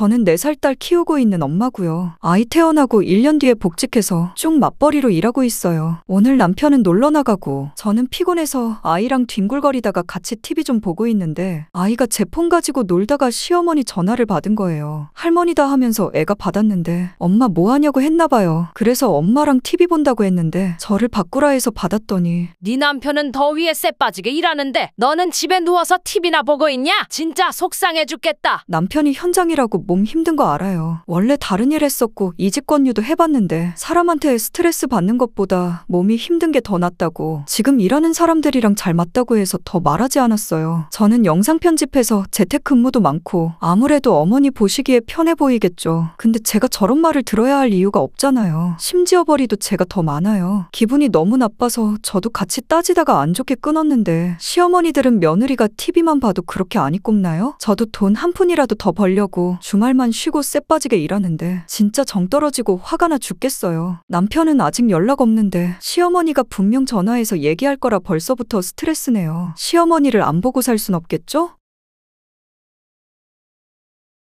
저는 4살 딸 키우고 있는 엄마고요. 아이 태어나고 1년 뒤에 복직해서 쭉 맞벌이로 일하고 있어요. 오늘 남편은 놀러 나가고 저는 피곤해서 아이랑 뒹굴거리다가 같이 TV 좀 보고 있는데 아이가 제폰 가지고 놀다가 시어머니 전화를 받은 거예요. 할머니다 하면서 애가 받았는데 엄마 뭐 하냐고 했나 봐요. 그래서 엄마랑 TV 본다고 했는데 저를 바꾸라 해서 받았더니 네 남편은 더위에 쎄 빠지게 일하는데 너는 집에 누워서 TV나 보고 있냐? 진짜 속상해 죽겠다. 남편이 현장이라고 몸 힘든 거 알아요. 원래 다른 일 했었고 이직권유도 해봤는데 사람한테 스트레스 받는 것보다 몸이 힘든 게 더 낫다고 지금 일하는 사람들이랑 잘 맞다고 해서 더 말하지 않았어요. 저는 영상 편집해서 재택근무도 많고 아무래도 어머니 보시기에 편해 보이겠죠. 근데 제가 저런 말을 들어야 할 이유가 없잖아요. 심지어 벌이도 제가 더 많아요. 기분이 너무 나빠서 저도 같이 따지다가 안 좋게 끊었는데 시어머니들은 며느리가 TV만 봐도 그렇게 안이꼽나요 저도 돈 한 푼이라도 더 벌려고 주 주말만 쉬고 쎄빠지게 일하는데 진짜 정 떨어지고 화가 나 죽겠어요. 남편은 아직 연락 없는데 시어머니가 분명 전화해서 얘기할 거라 벌써부터 스트레스네요. 시어머니를 안 보고 살 순 없겠죠?